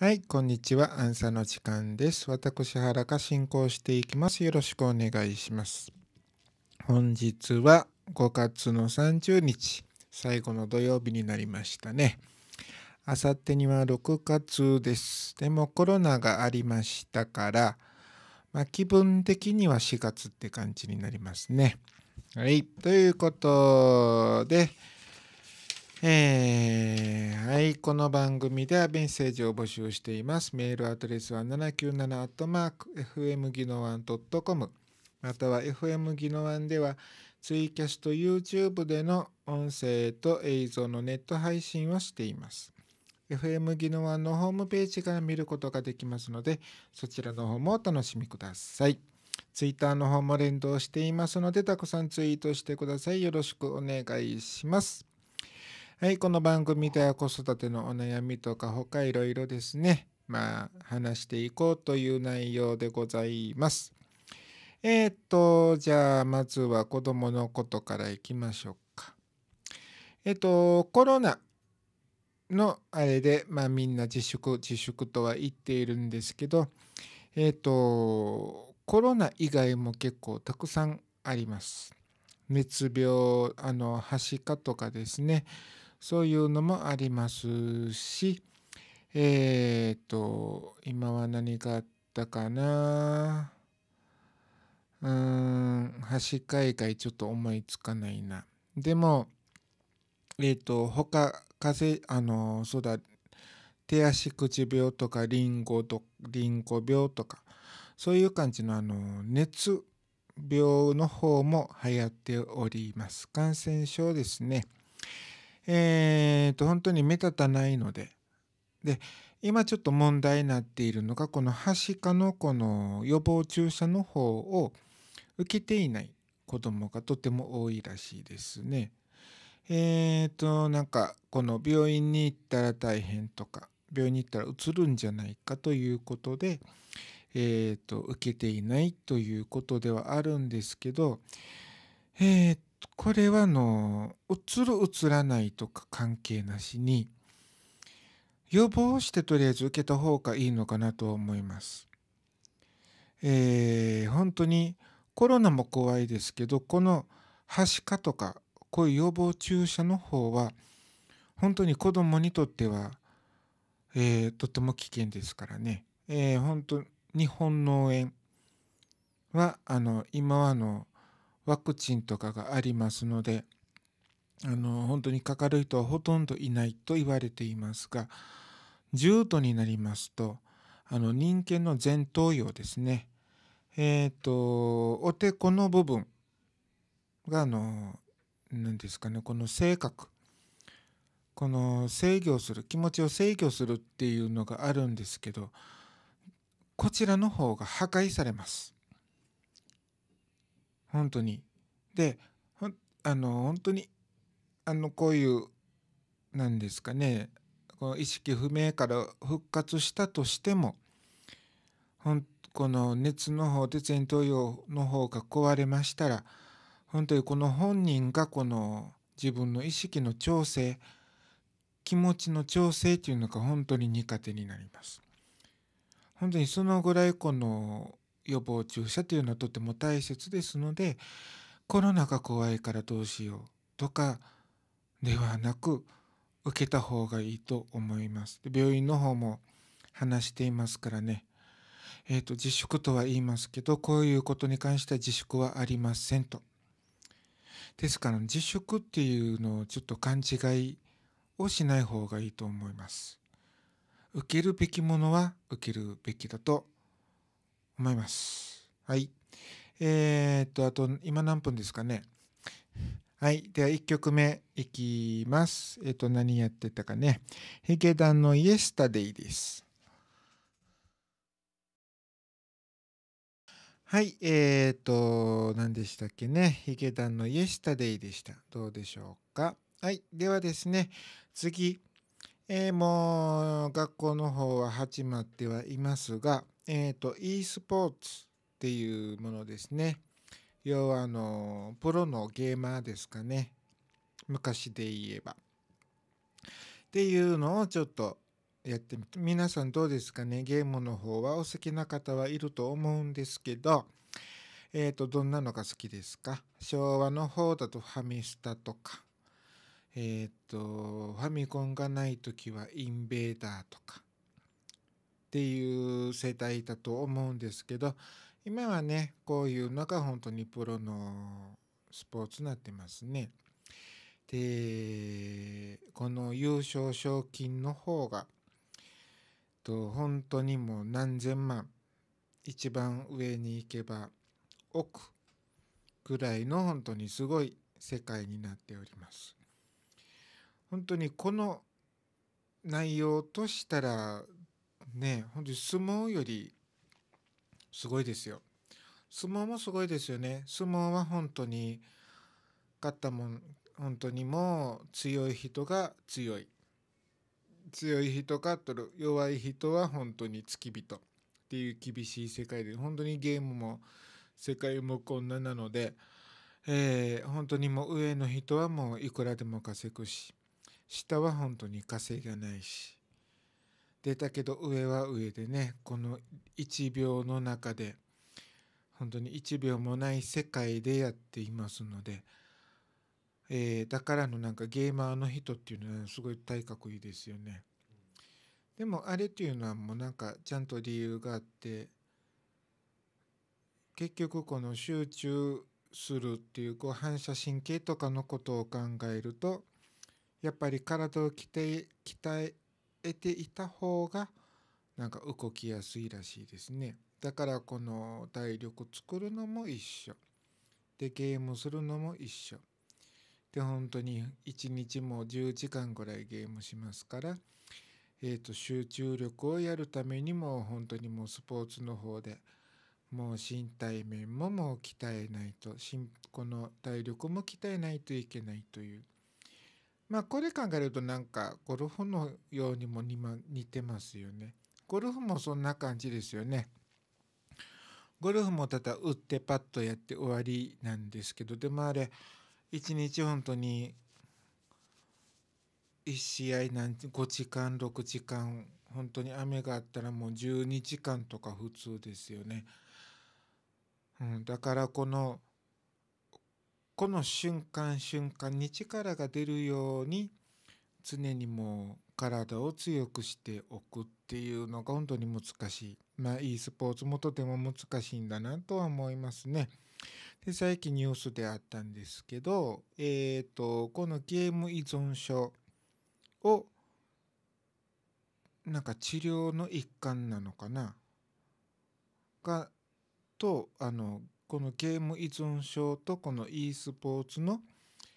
はい、こんにちは。アンサの時間です。私、原が進行していきます。よろしくお願いします。本日は5月の30日、最後の土曜日になりましたね。あさってには6月です。でもコロナがありましたから、まあ、気分的には4月って感じになりますね。はい、ということで、えーこの番組ではメッセージを募集していますメールアドレスは 797-fm 技能ン .com または FM 技能ンではツイキャスト YouTube での音声と映像のネット配信をしています FM 技能ンのホームページから見ることができますのでそちらの方もお楽しみくださいツイッターの方も連動していますのでたくさんツイートしてくださいよろしくお願いしますはい、この番組では子育てのお悩みとか他いろいろですね、まあ話していこうという内容でございます。えっ、と、じゃあまずは子供のことからいきましょうか。えっ、と、コロナのあれで、まあみんな自粛、自粛とは言っているんですけど、えっ、と、コロナ以外も結構たくさんあります。熱病、あの、はしかとかですね。そういうのもありますしえっ、ー、と今は何があったかなうーん橋海外ちょっと思いつかないなでもえっ、ー、と他風あのそうだ手足口病とかリンゴとリンゴ病とかそういう感じのあの熱病の方も流行っております感染症ですねえー、と本当に目立たないのでで今ちょっと問題になっているのがこのはしかのこの予防注射の方を受けていない子どもがとても多いらしいですね。えーと、なんかこの病院に行ったら大変とか病院に行ったらうつるんじゃないかということで、えーと、受けていないということではあるんですけどえー、これはの映るうつらないとか関係なしに予防してとりあえず受けた方がいいのかなと思います。えー、本当にコロナも怖いですけどこのはしかとかこういう予防注射の方は本当に子どもにとっては、えー、とても危険ですからね、えー、本当日本農園はあの今はのワクチンとかがありますのであの本当にかかる人はほとんどいないと言われていますが重度になりますとあの人間の前頭葉ですねえっ、ー、とお手この部分があの何ですかねこの性格この制御する気持ちを制御するっていうのがあるんですけどこちらの方が破壊されます。本当に。であの本当にあのこういう何ですかねこの意識不明から復活したとしてもこの熱の方で前頭葉の方が壊れましたら本当にこの本人がこの自分の意識の調整気持ちの調整というのが本当に苦手になります。本当にそのぐらいこの予防注射というのはとても大切ですのでコロナが怖いからどうしようとかではなく受けた方がいいと思います。病院の方も話していますからね。えーと、と自粛とは言いますけどこういうことに関しては自粛はありませんと。ですから自粛っていうのをちょっと勘違いをしない方がいいと思います。受けるべきものは受けるべきだと思います。はい。えー、っと、あと、今何分ですかね。はい。では、1曲目いきます。えー、っと、何やってたかね。ヒゲダンのイエスタデイです。はい。えー、っと、何でしたっけね。ヒゲダンのイエスタデイでした。どうでしょうか。はい。ではですね、次。えー、もう学校の方は始まってはいますが、えっ、ー、と e スポーツっていうものですね。要はあのプロのゲーマーですかね。昔で言えば。っていうのをちょっとやってみて皆さんどうですかねゲームの方はお好きな方はいると思うんですけど、えっ、ー、とどんなのが好きですか昭和の方だとファミスタとか、えっ、ー、とファミコンがない時はインベーダーとか。っていう世代だと思うんですけど今はねこういうのが本当にプロのスポーツになってますね。でこの優勝賞金の方がと本当にもう何千万一番上に行けば億ぐらいの本当にすごい世界になっております。本当にこの内容としたらね本当に相撲よりすごいですよ相撲もすごいですよね相撲は本当に勝ったもん本当にもう強い人が強い強い人っとる弱い人は本当に付き人っていう厳しい世界で本当にゲームも世界もこんななので、えー、本当にもう上の人はもういくらでも稼ぐし下は本当に稼がないし出たけど上は上でねこの1秒の中で本当に1秒もない世界でやっていますので、えー、だからのなんかゲーマーの人っていうのはすごい体格いいですよね。でもあれっていうのはもうなんかちゃんと理由があって結局この集中するっていうこう反射神経とかのことを考えるとやっぱり体を鍛え鍛え得ていた方がなんか動きやすいらしいですねだからこの体力作るのも一緒でゲームするのも一緒で本当に一日も10時間ぐらいゲームしますから、えーと集中力をやるためにも本当にもうスポーツの方でもう身体面ももう鍛えないとこの体力も鍛えないといけないという。まあこれ考えるとなんかゴルフのようにも似てますよね。ゴルフもそんな感じですよね。ゴルフもただ打ってパッとやって終わりなんですけどでもあれ1日本当に1試合なんて5時間6時間本当に雨があったらもう12時間とか普通ですよね。うん、だからこのこの瞬間瞬間に力が出るように常にもう体を強くしておくっていうのが本当に難しいまあ e スポーツもとても難しいんだなとは思いますね。で最近ニュースであったんですけど、えーと、とこのゲーム依存症をなんか治療の一環なのかながとあのこのゲーム依存症とこの e スポーツの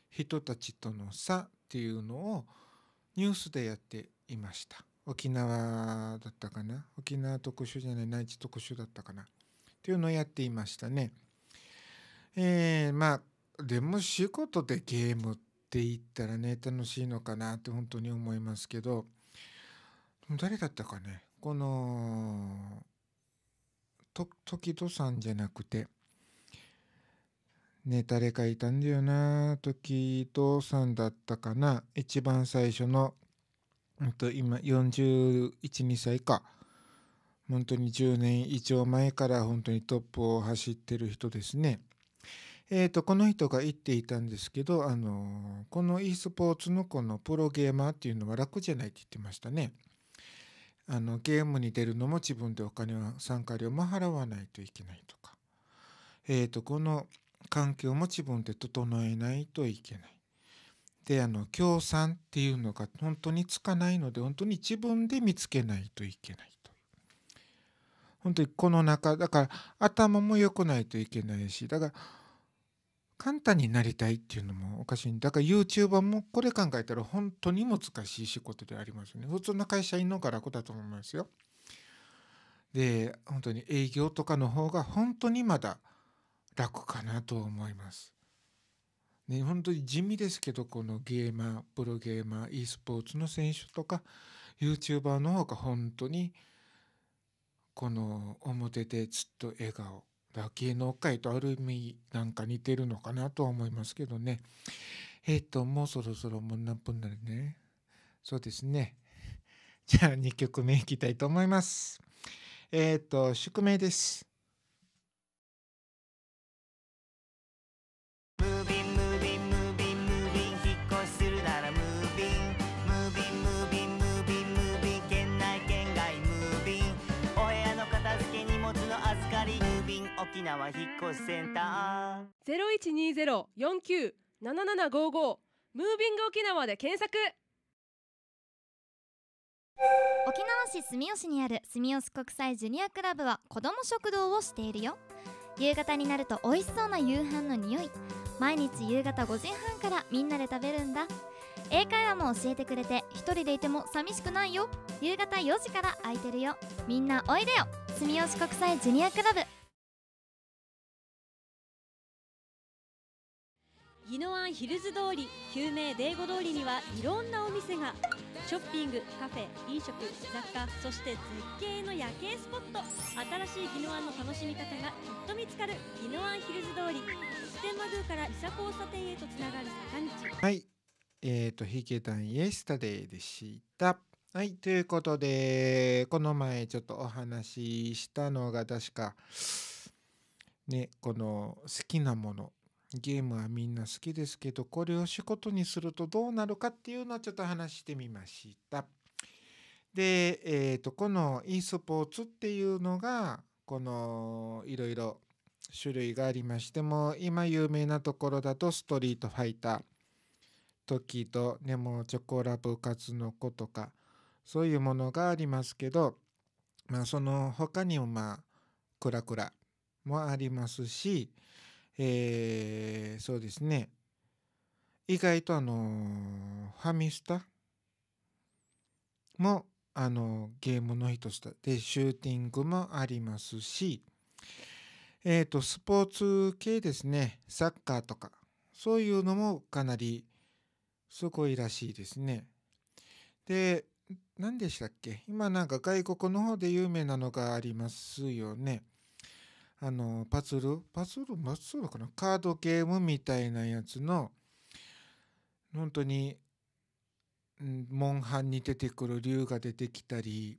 人たちとの差っていうのをニュースでやっていました沖縄だったかな沖縄特集じゃない内地特集だったかなっていうのをやっていましたねえー、まあでも仕事でゲームって言ったらね楽しいのかなって本当に思いますけど誰だったかねこの時戸さんじゃなくてね誰かいたんだよな時父さんだったかな一番最初の、うん、と今412歳か本当に10年以上前から本当にトップを走ってる人ですね。えーと、この人が言っていたんですけど、あのこの e スポーツのこのプロゲーマーっていうのは楽じゃないって言ってましたね。あのゲームに出るのも自分でお金は参加料も払わないといけないとか。えーとこの環境も自分で整えないといけない。であの協賛っていうのが本当につかないので本当に自分で見つけないといけないと本当にこの中だから頭も良くないといけないしだから簡単になりたいっていうのもおかしいだから YouTuber もこれ考えたら本当に難しい仕事でありますね普通の会社員のが楽だと思いますよで本当に営業とかの方が本当にまだ楽かなと思います。ね、本当に地味ですけど、このゲーマー、プロゲーマー、e スポーツの選手とか、YouTuber の方が本当に、この表でずっと笑顔。だ芸能界とある意味なんか似てるのかなとは思いますけどね。えっ、ー、と、もうそろそろもう何分なるね。そうですね。じゃあ2曲目いきたいと思います。えっ、ー、と、宿命です。沖縄引っ越しセンターゼロ一二ゼロ四九七七五五ムービング沖縄で検索。沖縄市住吉にある住吉国際ジュニアクラブは子ども食堂をしているよ夕方になると美味しそうな夕飯の匂い毎日夕方5時半からみんなで食べるんだ英会話も教えてくれて一人でいても寂しくないよ夕方4時から空いてるよみんなおいでよ住吉国際ジュニアクラブ宜野湾ヒルズ通り救命デーゴ通りにはいろんなお店がショッピングカフェ飲食雑貨そして絶景の夜景スポット新しい宜野湾の楽しみ方がきっと見つかる宜野湾ヒルズ通り天満宮から伊佐交差点へとつながる坂道はいえっ、ー、と「ヒけたンイエスタデー」でしたはい、ということで、この前ちょっとお話ししたのが確か、ね、この好きなもの、ゲームはみんな好きですけど、これを仕事にするとどうなるかっていうのはちょっと話してみました。で、えっ、ー、と、この e スポーツっていうのが、このいろいろ種類がありましても、今有名なところだとストリートファイター、トキとネモチョコラブカツの子とか、そういうものがありますけど、まあその他にもまあ、クラクラもありますし、えー、そうですね意外とあのファミスタもあのゲームの一つでシューティングもありますし、えーと、とスポーツ系ですねサッカーとかそういうのもかなりすごいらしいですね。で何でしたっけ今なんか外国の方で有名なのがありますよね。あのパズルパズルパズルかなカードゲームみたいなやつの本当にモンハンに出てくる竜が出てきたり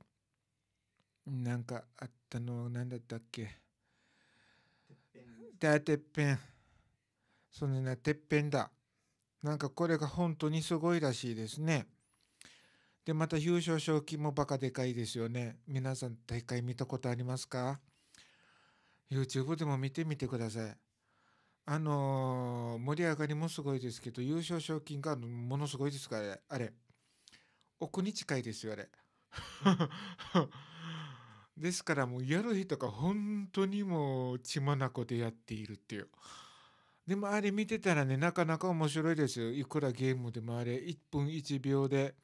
なんかあったの何だったっけだてっぺんそのなてっぺんだなんかこれが本当にすごいらしいですねでまた優勝賞金もバカでかいですよね皆さん大会見たことありますか YouTube でも見てみてください。あのー、盛り上がりもすごいですけど、優勝賞金がものすごいですから、あれ。奥に近いですよ、あれ。ですからもうやる日とか本当にもう血眼でやっているっていう。でもあれ見てたらね、なかなか面白いですよ。いくらゲームでもあれ、1分1秒で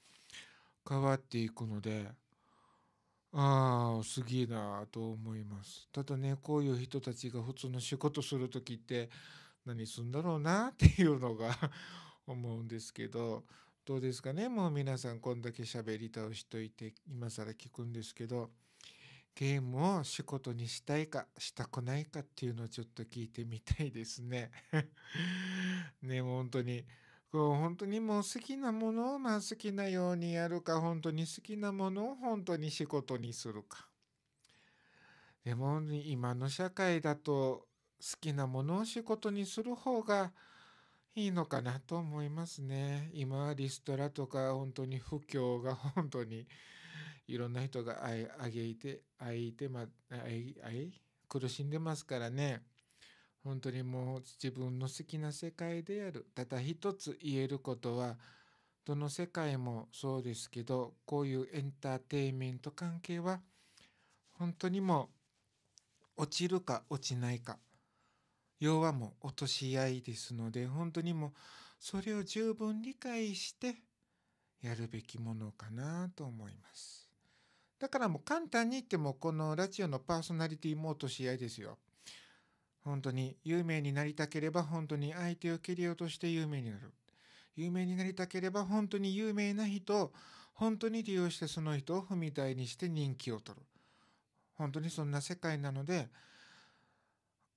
変わっていくので。ああすげえなと思いますただねこういう人たちが普通の仕事する時って何すんだろうなっていうのが 思うんですけどどうですかねもう皆さんこんだけ喋り倒しといて今更聞くんですけどゲームを仕事にしたいかしたくないかっていうのをちょっと聞いてみたいですね ね本当にこう本当にもう好きなものをまあ好きなようにやるか本当に好きなものを本当に仕事にするか。でも今の社会だと好きなものを仕事にする方がいいのかなと思いますね。今はリストラとか本当に不況が本当にいろんな人があげいてあいてまあい苦しんでますからね。本当にもう自分の好きな世界であるただ一つ言えることはどの世界もそうですけどこういうエンターテインメント関係は本当にもう落ちるか落ちないか要はもう落とし合いですので本当にもうそれを十分理解してやるべきものかなと思います。だからもう簡単に言ってもこのラジオのパーソナリティも落とし合いですよ。本当に有名になりたければ本当に相手を蹴り落として有名になる。有名になりたければ本当に有名な人を本当に利用してその人を踏み台にして人気を取る。本当にそんな世界なので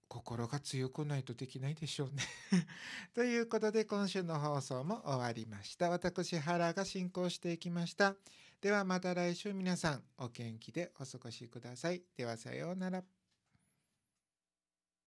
心が強くないとできないでしょうね ということで今週の放送も終わりました。私原が進行していきました。ではまた来週皆さんお元気でお過ごしください。ではさようなら。